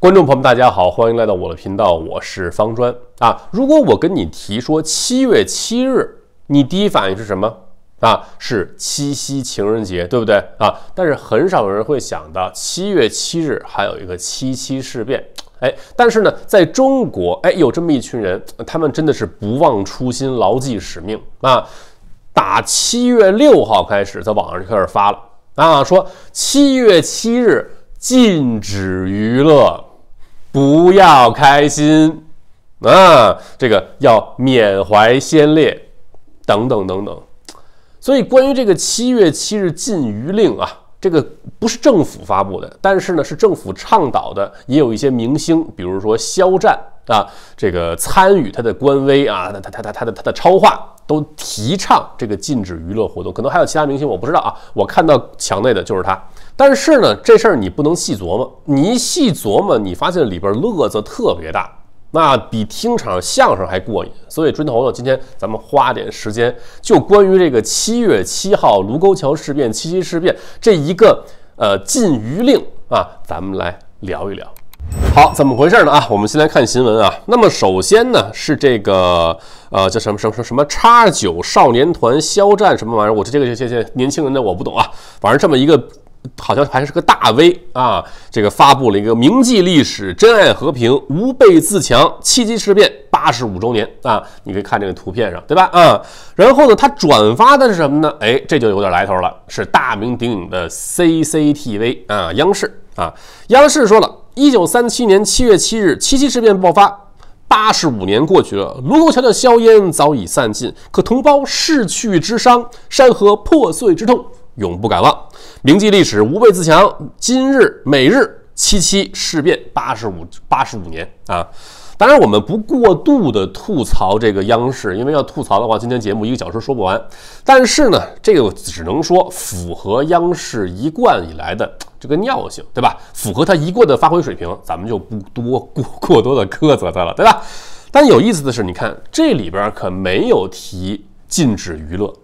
观众朋友们，大家好，欢迎来到我的频道，我是方砖啊。如果我跟你提说七月七日，你第一反应是什么？啊，是七夕情人节，对不对啊？但是很少有人会想到七月七日还有一个七七事变，哎，但是呢，在中国，哎，有这么一群人，他们真的是不忘初心，牢记使命啊。打七月六号开始，在网上就开始发了啊，说七月七日禁止娱乐。不要开心啊！这个要缅怀先烈，等等等等。所以，关于这个七月七日禁娱令啊，这个不是政府发布的，但是呢，是政府倡导的。也有一些明星，比如说肖战啊，这个参与他的官微啊，他他他他他的他的超话都提倡这个禁止娱乐活动。可能还有其他明星，我不知道啊。我看到墙内的就是他。但是呢，这事儿你不能细琢磨，你一细琢磨，你发现里边乐子特别大，那比听场相声还过瘾。所以，追头呢，今天咱们花点时间，就关于这个七月七号卢沟桥事变、七七事变这一个呃禁渔令啊，咱们来聊一聊。好，怎么回事呢？啊，我们先来看新闻啊。那么，首先呢是这个呃叫什么什么什么什么叉九少年团肖战什么玩意儿？我这这个这这年轻人的我不懂啊，反正这么一个。好像还是个大 V 啊，这个发布了一个“铭记历史，珍爱和平，吾辈自强”七七事变八十五周年啊，你可以看这个图片上，对吧？啊，然后呢，他转发的是什么呢？哎，这就有点来头了，是大名鼎鼎的 CCTV 啊，央视啊，央视说了一九三七年七月七日七七事变爆发，八十五年过去了，卢沟桥的硝烟早已散尽，可同胞逝去之伤，山河破碎之痛，永不敢忘。铭记历史，吾辈自强。今日，每日七七事变八十五八十五年啊！当然，我们不过度的吐槽这个央视，因为要吐槽的话，今天节目一个小时说不完。但是呢，这个只能说符合央视一贯以来的这个尿性，对吧？符合他一贯的发挥水平，咱们就不多过过多的苛责他了，对吧？但有意思的是，你看这里边可没有提禁止娱乐。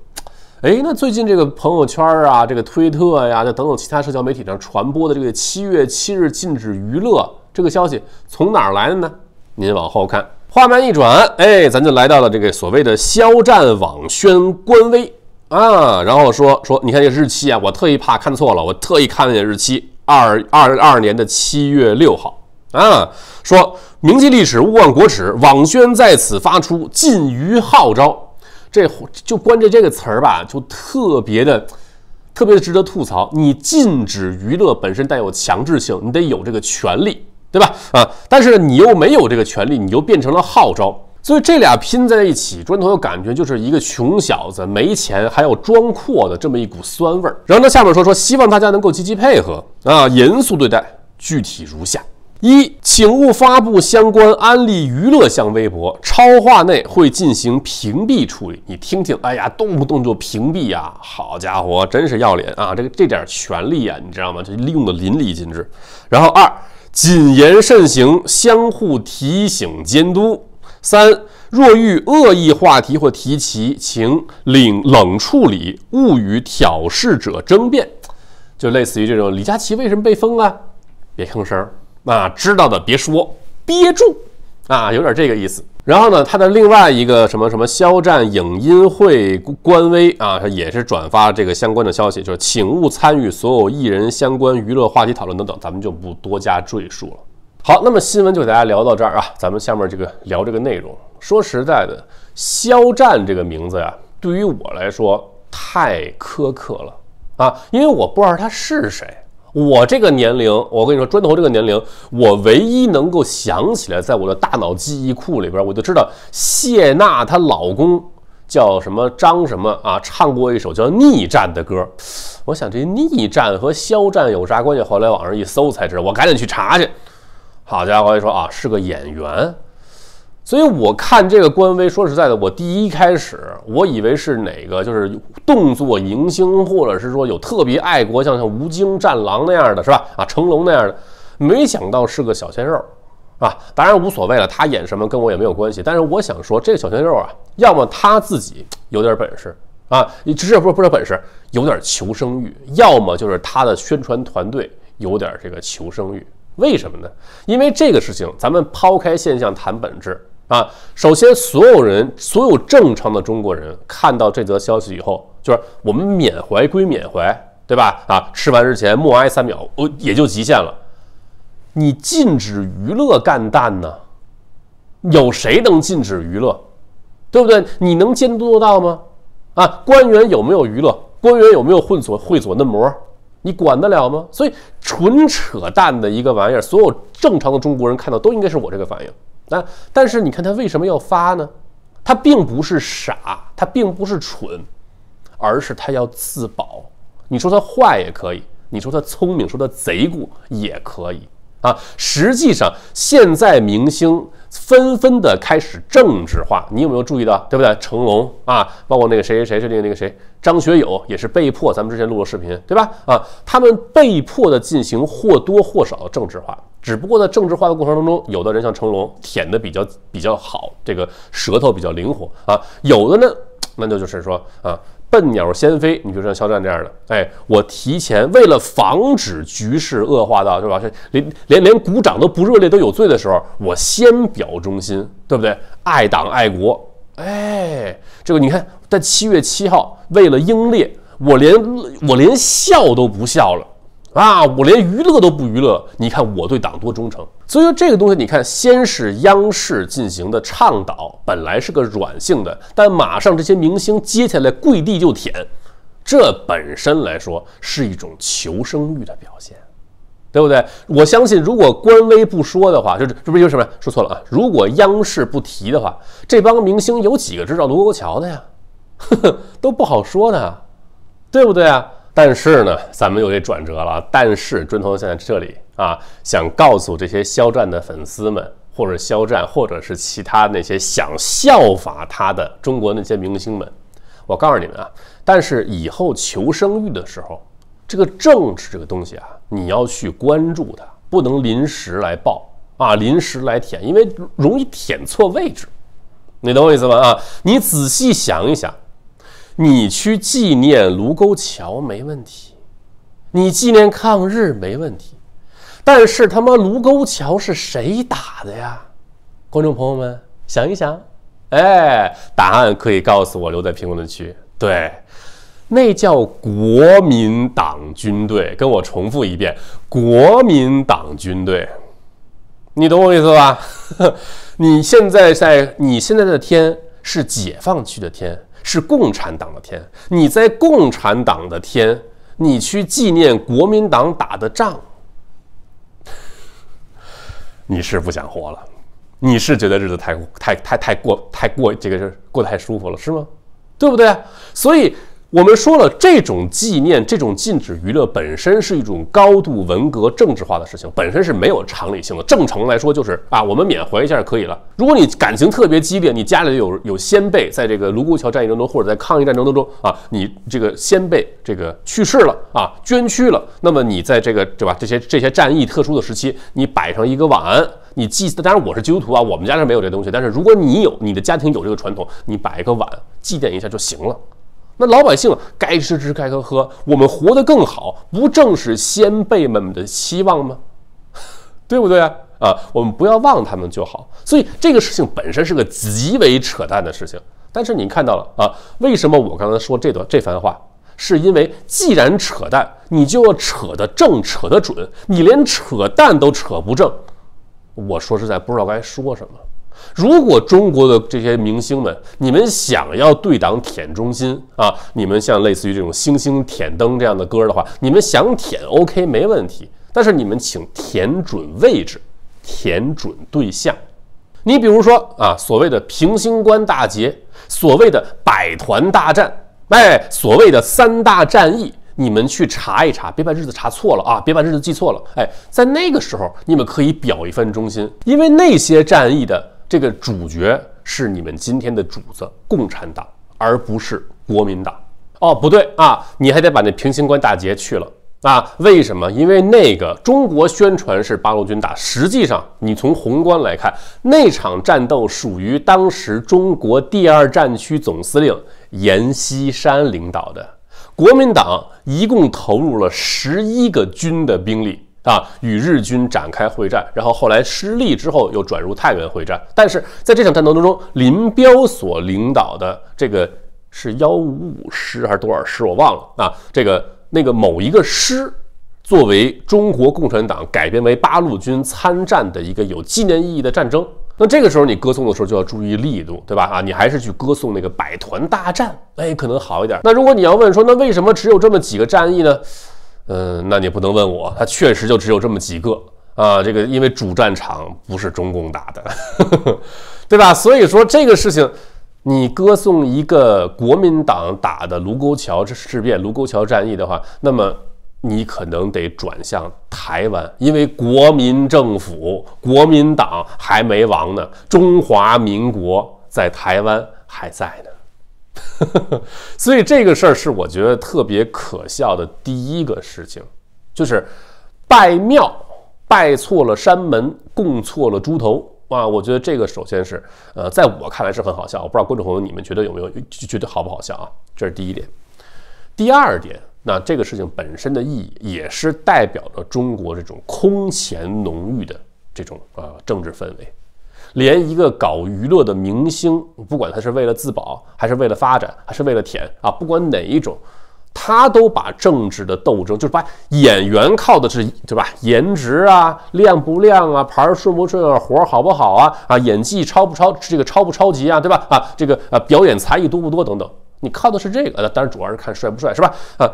哎，那最近这个朋友圈啊，这个推特呀，等等其他社交媒体上传播的这个七月七日禁止娱乐这个消息从哪来的呢？您往后看，画面一转，哎，咱就来到了这个所谓的肖战网宣官微啊，然后说说，你看这日期啊，我特意怕看错了，我特意看了日期，二二二年的七月六号啊，说铭记历史，勿忘国耻，网宣在此发出禁娱号召。这就关键这个词儿吧，就特别的，特别的值得吐槽。你禁止娱乐本身带有强制性，你得有这个权利，对吧？啊，但是你又没有这个权利，你就变成了号召。所以这俩拼在一起，砖头的感觉就是一个穷小子没钱还要装阔的这么一股酸味儿。然后呢，下面说说希望大家能够积极配合啊，严肃对待，具体如下。一，请勿发布相关安利娱乐项微博，超话内会进行屏蔽处理。你听听，哎呀，动不动就屏蔽呀，好家伙，真是要脸啊！这个这点权利呀，你知道吗？就利用的淋漓尽致。然后二，谨言慎行，相互提醒监督。三，若遇恶意话题或提及，请领冷处理，勿与挑事者争辩。就类似于这种，李佳琦为什么被封啊？别吭声。啊，知道的别说，憋住，啊，有点这个意思。然后呢，他的另外一个什么什么肖战影音会官微啊，也是转发这个相关的消息，就是请勿参与所有艺人相关娱乐话题讨论等等，咱们就不多加赘述了。好，那么新闻就给大家聊到这儿啊，咱们下面这个聊这个内容，说实在的，肖战这个名字呀，对于我来说太苛刻了啊，因为我不知道他是谁。我这个年龄，我跟你说，砖头这个年龄，我唯一能够想起来，在我的大脑记忆库里边，我就知道谢娜她老公叫什么张什么啊，唱过一首叫《逆战》的歌。我想这《逆战》和肖战有啥关系？后来网上一搜才知道，我赶紧去查去。好家伙，一说啊，是个演员。所以我看这个官微，说实在的，我第一开始我以为是哪个，就是动作明星，或者是说有特别爱国，像像吴京、战狼那样的，是吧？啊，成龙那样的，没想到是个小鲜肉，啊，当然无所谓了，他演什么跟我也没有关系。但是我想说，这个小鲜肉啊，要么他自己有点本事啊，你这不是不是本事，有点求生欲；要么就是他的宣传团队有点这个求生欲。为什么呢？因为这个事情，咱们抛开现象谈本质。啊，首先，所有人，所有正常的中国人看到这则消息以后，就是我们缅怀归缅怀，对吧？啊，吃完之前默哀三秒，呃，也就极限了。你禁止娱乐干蛋呢？有谁能禁止娱乐？对不对？你能监督得到吗？啊，官员有没有娱乐？官员有没有混所会所嫩模？你管得了吗？所以，纯扯淡的一个玩意儿，所有正常的中国人看到都应该是我这个反应。那但是你看他为什么要发呢？他并不是傻，他并不是蠢，而是他要自保。你说他坏也可以，你说他聪明，说他贼骨也可以。啊，实际上现在明星纷纷的开始政治化，你有没有注意到，对不对？成龙啊，包括那个谁谁谁，那个那个谁，张学友也是被迫。咱们之前录了视频，对吧？啊，他们被迫的进行或多或少的政治化。只不过在政治化的过程当中，有的人像成龙舔的比较比较好，这个舌头比较灵活啊；有的呢，那就就是说啊。笨鸟先飞，你就像肖战这样的，哎，我提前为了防止局势恶化到，是吧？连连连鼓掌都不热烈都有罪的时候，我先表忠心，对不对？爱党爱国，哎，这个你看，在七月七号，为了英烈，我连我连笑都不笑了啊，我连娱乐都不娱乐，你看我对党多忠诚。所以说这个东西，你看，先是央视进行的倡导，本来是个软性的，但马上这些明星接下来跪地就舔，这本身来说是一种求生欲的表现，对不对？我相信，如果官微不说的话，就是这不是什么说错了啊？如果央视不提的话，这帮明星有几个知道卢沟桥的呀？呵呵，都不好说的，对不对啊？但是呢，咱们又得转折了，但是砖头现在这里。啊，想告诉这些肖战的粉丝们，或者肖战，或者是其他那些想效法他的中国那些明星们，我告诉你们啊，但是以后求生欲的时候，这个政治这个东西啊，你要去关注它，不能临时来报啊，临时来舔，因为容易舔错位置。你懂我意思吗？啊，你仔细想一想，你去纪念卢沟桥没问题，你纪念抗日没问题。但是他妈卢沟桥是谁打的呀？观众朋友们想一想，哎，答案可以告诉我留在评论区。对，那叫国民党军队。跟我重复一遍，国民党军队，你懂我意思吧？你现在在你现在的天是解放区的天，是共产党的天。你在共产党的天，你去纪念国民党打的仗。你是不想活了？你是觉得日子太太太太过太过这个是过得太舒服了，是吗？对不对？所以。我们说了，这种纪念，这种禁止娱乐本身是一种高度文革政治化的事情，本身是没有常理性的。正常来说，就是啊，我们缅怀一下就可以了。如果你感情特别激烈，你家里有有先辈在这个卢沟桥战役当中，或者在抗日战争当中啊，你这个先辈这个去世了啊，捐躯了，那么你在这个对吧？这些这些战役特殊的时期，你摆上一个碗，你祭。当然我是基督徒啊，我们家是没有这东西，但是如果你有，你的家庭有这个传统，你摆一个碗祭奠一下就行了。那老百姓该吃吃，该喝喝，我们活得更好，不正是先辈们的期望吗？对不对啊？啊，我们不要忘他们就好。所以这个事情本身是个极为扯淡的事情。但是你看到了啊？为什么我刚才说这段这番话？是因为既然扯淡，你就要扯得正，扯得准。你连扯淡都扯不正，我说实在不知道该说什么。如果中国的这些明星们，你们想要对党舔中心啊，你们像类似于这种“星星舔灯”这样的歌的话，你们想舔，OK，没问题。但是你们请舔准位置，舔准对象。你比如说啊，所谓的平型关大捷，所谓的百团大战，哎，所谓的三大战役，你们去查一查，别把日子查错了啊，别把日子记错了。哎，在那个时候，你们可以表一份忠心，因为那些战役的。这个主角是你们今天的主子共产党，而不是国民党。哦，不对啊，你还得把那平型关大捷去了啊？为什么？因为那个中国宣传是八路军打，实际上你从宏观来看，那场战斗属于当时中国第二战区总司令阎锡山领导的国民党，一共投入了十一个军的兵力。啊，与日军展开会战，然后后来失利之后，又转入太原会战。但是在这场战斗当中，林彪所领导的这个是幺五五师还是多少师，我忘了啊。这个那个某一个师，作为中国共产党改编为八路军参战的一个有纪念意义的战争，那这个时候你歌颂的时候就要注意力度，对吧？啊，你还是去歌颂那个百团大战，哎，可能好一点。那如果你要问说，那为什么只有这么几个战役呢？嗯，那你不能问我，他确实就只有这么几个啊。这个因为主战场不是中共打的，对吧？所以说这个事情，你歌颂一个国民党打的卢沟桥事变、卢沟桥战役的话，那么你可能得转向台湾，因为国民政府、国民党还没亡呢，中华民国在台湾还在呢。所以这个事儿是我觉得特别可笑的第一个事情，就是拜庙拜错了山门，供错了猪头啊！我觉得这个首先是呃，在我看来是很好笑。我不知道观众朋友你们觉得有没有觉得好不好笑啊？这是第一点。第二点，那这个事情本身的意义也是代表着中国这种空前浓郁的这种啊政治氛围。连一个搞娱乐的明星，不管他是为了自保，还是为了发展，还是为了舔啊，不管哪一种，他都把政治的斗争，就是把演员靠的是对吧？颜值啊，亮不亮啊？牌顺不顺啊？活好不好啊？啊，演技超不超？这个超不超级啊？对吧？啊，这个啊，表演才艺多不多等等，你靠的是这个，当然主要是看帅不帅，是吧？啊，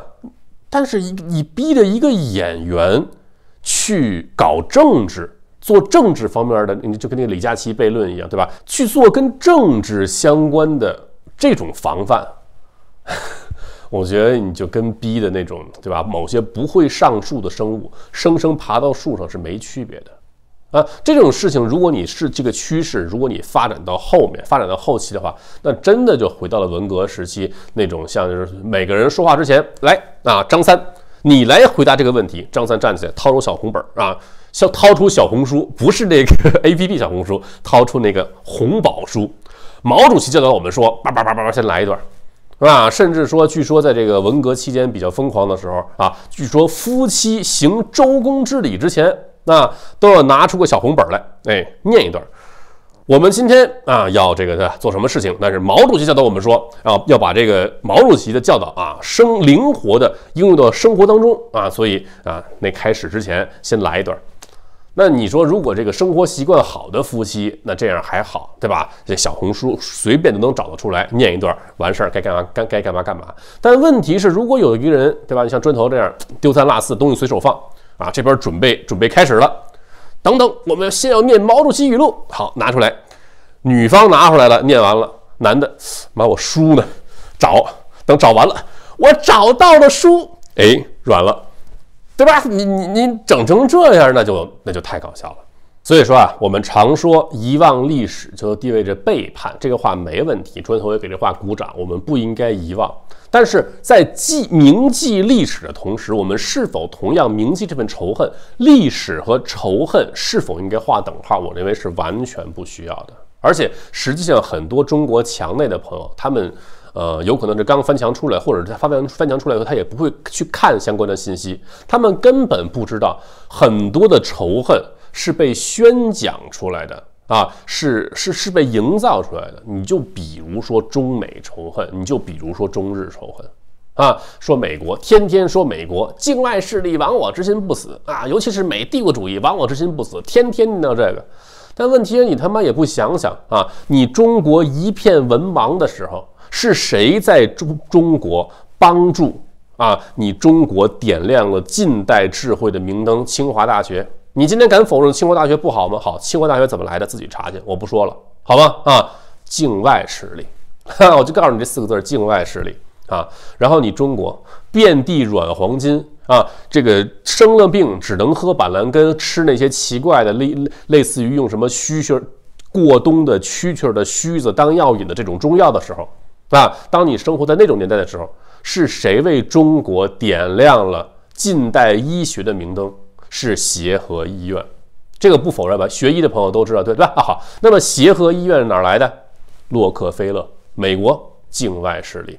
但是你逼着一个演员去搞政治。做政治方面的，你就跟那个李佳琦悖论一样，对吧？去做跟政治相关的这种防范，我觉得你就跟逼的那种，对吧？某些不会上树的生物，生生爬到树上是没区别的啊！这种事情，如果你是这个趋势，如果你发展到后面，发展到后期的话，那真的就回到了文革时期那种，像是每个人说话之前，来啊，张三，你来回答这个问题。张三站起来，掏出小红本儿啊。小掏出小红书，不是那个 A P P 小红书，掏出那个红宝书。毛主席教导我们说：“叭叭叭叭叭，先来一段，是吧？”甚至说，据说在这个文革期间比较疯狂的时候啊，据说夫妻行周公之礼之前，那都要拿出个小红本来，哎，念一段。我们今天啊要这个做什么事情？但是毛主席教导我们说，啊要把这个毛主席的教导啊生灵活的应用到生活当中啊，所以啊那开始之前先来一段。那你说，如果这个生活习惯好的夫妻，那这样还好，对吧？这小红书随便都能找得出来，念一段儿完事儿，该干嘛干该干嘛干嘛。但问题是，如果有一个人，对吧？你像砖头这样丢三落四，东西随手放啊，这边准备准备开始了，等等，我们先要念毛主席语录，好，拿出来，女方拿出来了，念完了，男的，妈我书呢？找，等找完了，我找到了书，哎，软了。对吧？你你你整成这样，那就那就太搞笑了。所以说啊，我们常说遗忘历史就意味着背叛，这个话没问题。砖头也给这话鼓掌。我们不应该遗忘，但是在记铭记历史的同时，我们是否同样铭记这份仇恨？历史和仇恨是否应该划等号？我认为是完全不需要的。而且实际上，很多中国墙内的朋友，他们。呃，有可能是刚翻墙出来，或者是他翻翻墙出来以后，他也不会去看相关的信息。他们根本不知道，很多的仇恨是被宣讲出来的啊，是是是被营造出来的。你就比如说中美仇恨，你就比如说中日仇恨，啊，说美国天天说美国境外势力亡我之心不死啊，尤其是美帝国主义亡我之心不死，天天闹这个。但问题是你他妈也不想想啊，你中国一片文盲的时候。是谁在中中国帮助啊？你中国点亮了近代智慧的明灯，清华大学。你今天敢否认清华大学不好吗？好，清华大学怎么来的，自己查去，我不说了，好吗？啊，境外势力，我就告诉你这四个字儿：境外势力啊。然后你中国遍地软黄金啊，这个生了病只能喝板蓝根，吃那些奇怪的类类似于用什么蛐蛐过冬的蛐蛐的须子当药引的这种中药的时候。啊，当你生活在那种年代的时候，是谁为中国点亮了近代医学的明灯？是协和医院，这个不否认吧？学医的朋友都知道，对吧？好，那么协和医院哪来的？洛克菲勒，美国境外势力。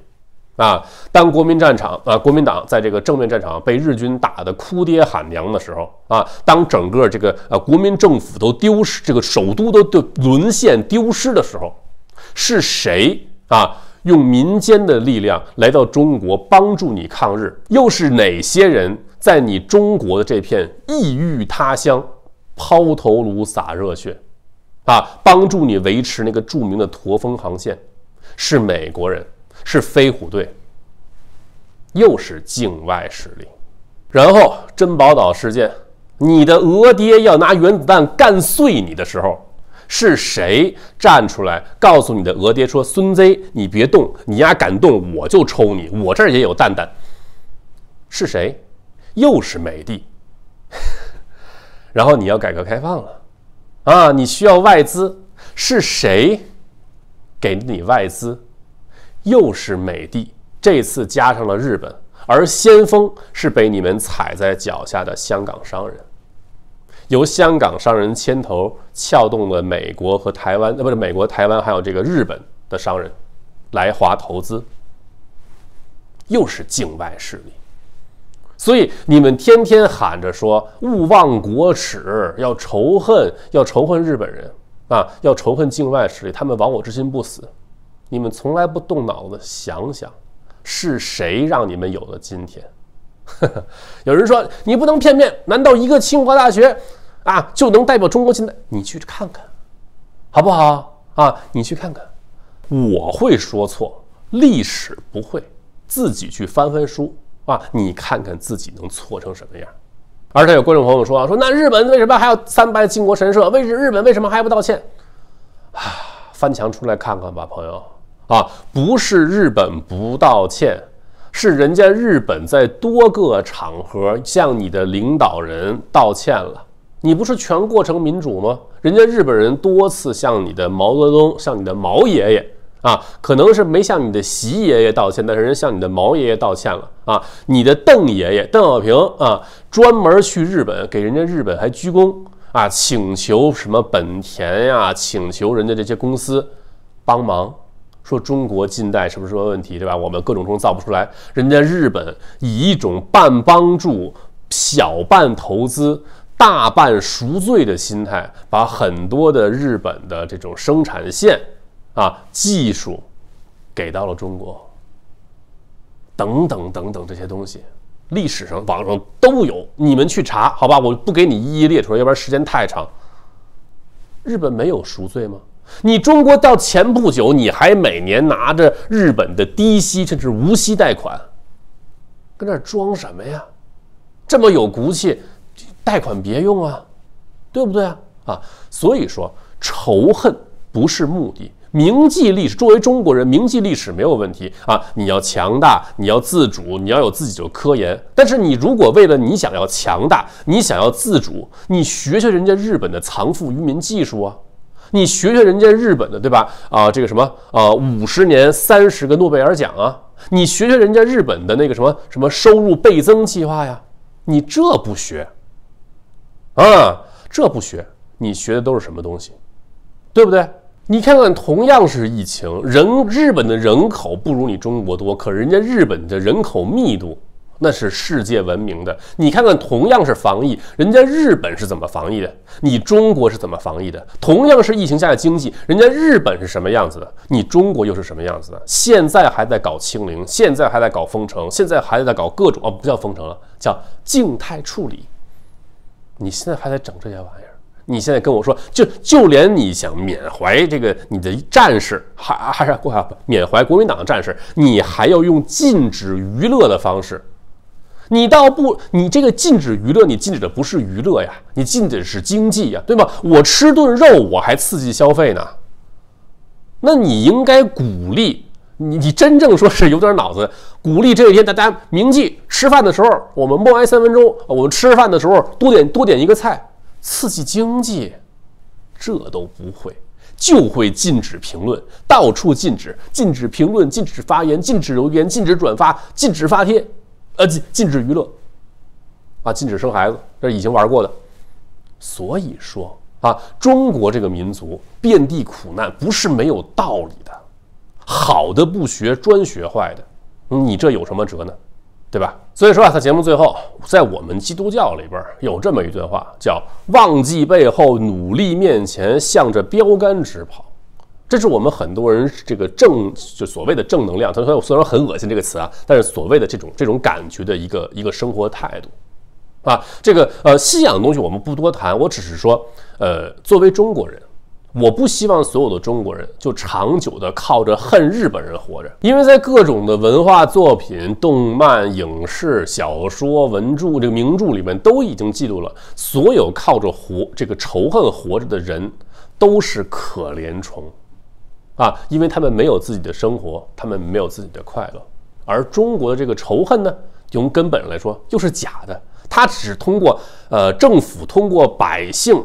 啊，当国民战场啊，国民党在这个正面战场被日军打得哭爹喊娘的时候啊，当整个这个呃国民政府都丢失，这个首都都沦陷、丢失的时候，是谁啊？用民间的力量来到中国帮助你抗日，又是哪些人在你中国的这片异域他乡抛头颅洒热血，啊，帮助你维持那个著名的驼峰航线，是美国人，是飞虎队，又是境外势力。然后珍宝岛事件，你的俄爹要拿原子弹干碎你的时候。是谁站出来告诉你的额爹说：“孙贼，你别动，你丫敢动我就抽你，我这儿也有蛋蛋。”是谁？又是美帝。然后你要改革开放了，啊，你需要外资，是谁给你外资？又是美帝。这次加上了日本，而先锋是被你们踩在脚下的香港商人。由香港商人牵头撬动了美国和台湾，呃，不是美国、台湾，还有这个日本的商人来华投资，又是境外势力。所以你们天天喊着说勿忘国耻，要仇恨，要仇恨日本人啊，要仇恨境外势力，他们亡我之心不死。你们从来不动脑子想想，是谁让你们有了今天？有人说你不能片面，难道一个清华大学？啊，就能代表中国近代？你去看看，好不好？啊，你去看看。我会说错，历史不会。自己去翻翻书啊，你看看自己能错成什么样。而且有观众朋友说啊，说那日本为什么还要三拜靖国神社？为日本为什么还不道歉？啊，翻墙出来看看吧，朋友啊，不是日本不道歉，是人家日本在多个场合向你的领导人道歉了。你不是全过程民主吗？人家日本人多次向你的毛泽东，向你的毛爷爷啊，可能是没向你的习爷爷道歉，但是人家向你的毛爷爷道歉了啊。你的邓爷爷邓小平啊，专门去日本给人家日本还鞠躬啊，请求什么本田呀，请求人家这些公司帮忙，说中国近代什么什么问题，对吧？我们各种东西造不出来，人家日本以一种半帮助、小半投资。大半赎罪的心态，把很多的日本的这种生产线啊、技术给到了中国，等等等等这些东西，历史上网上都有，你们去查好吧，我不给你一一列出来，要不然时间太长。日本没有赎罪吗？你中国到前不久，你还每年拿着日本的低息甚至无息贷款，跟那装什么呀？这么有骨气？贷款别用啊，对不对啊？啊，所以说仇恨不是目的。铭记历史，作为中国人，铭记历史没有问题啊。你要强大，你要自主，你要有自己的科研。但是你如果为了你想要强大，你想要自主，你学学人家日本的藏富于民技术啊，你学学人家日本的，对吧？啊，这个什么啊，五十年三十个诺贝尔奖啊，你学学人家日本的那个什么什么收入倍增计划呀，你这不学。啊，这不学，你学的都是什么东西，对不对？你看看，同样是疫情，人日本的人口不如你中国多，可人家日本的人口密度那是世界闻名的。你看看，同样是防疫，人家日本是怎么防疫的？你中国是怎么防疫的？同样是疫情下的经济，人家日本是什么样子的？你中国又是什么样子的？现在还在搞清零，现在还在搞封城，现在还在搞各种啊，不叫封城了，叫静态处理。你现在还在整这些玩意儿？你现在跟我说，就就连你想缅怀这个你的战士，还还是过来缅怀国民党的战士，你还要用禁止娱乐的方式？你倒不，你这个禁止娱乐，你禁止的不是娱乐呀，你禁止的是经济呀，对吧？我吃顿肉，我还刺激消费呢。那你应该鼓励。你你真正说是有点脑子，鼓励这一天大家铭记吃饭的时候，我们默哀三分钟。我们吃饭的时候多点多点一个菜，刺激经济，这都不会，就会禁止评论，到处禁止，禁止评论，禁止发言，禁止留言，禁止转发，禁止发帖，呃，禁禁止娱乐，啊，禁止生孩子，这已经玩过的。所以说啊，中国这个民族遍地苦难不是没有道理的。好的不学，专学坏的，你这有什么辙呢？对吧？所以说啊，他节目最后，在我们基督教里边有这么一段话，叫“忘记背后，努力面前，向着标杆直跑”。这是我们很多人这个正就所谓的正能量。他说：“虽然很恶心这个词啊，但是所谓的这种这种感觉的一个一个生活态度啊，这个呃信仰的东西我们不多谈。我只是说，呃，作为中国人。”我不希望所有的中国人就长久的靠着恨日本人活着，因为在各种的文化作品、动漫、影视、小说、文著这个名著里面，都已经记录了，所有靠着活这个仇恨活着的人都是可怜虫，啊，因为他们没有自己的生活，他们没有自己的快乐，而中国的这个仇恨呢，从根本上来说又是假的，它只通过呃政府，通过百姓。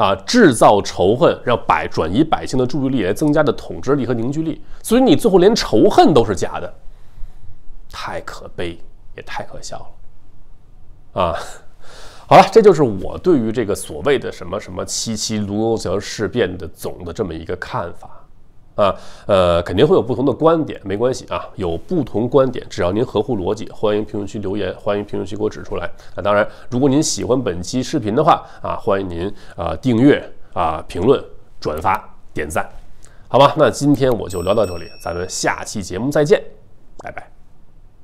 啊！制造仇恨，让百转移百姓的注意力，来增加的统治力和凝聚力。所以你最后连仇恨都是假的，太可悲，也太可笑了。啊，好了，这就是我对于这个所谓的什么什么七七卢沟桥事变的总的这么一个看法。啊，呃，肯定会有不同的观点，没关系啊，有不同观点，只要您合乎逻辑，欢迎评论区留言，欢迎评论区给我指出来。那当然，如果您喜欢本期视频的话，啊，欢迎您啊订阅啊评论转发点赞，好吧？那今天我就聊到这里，咱们下期节目再见，拜拜。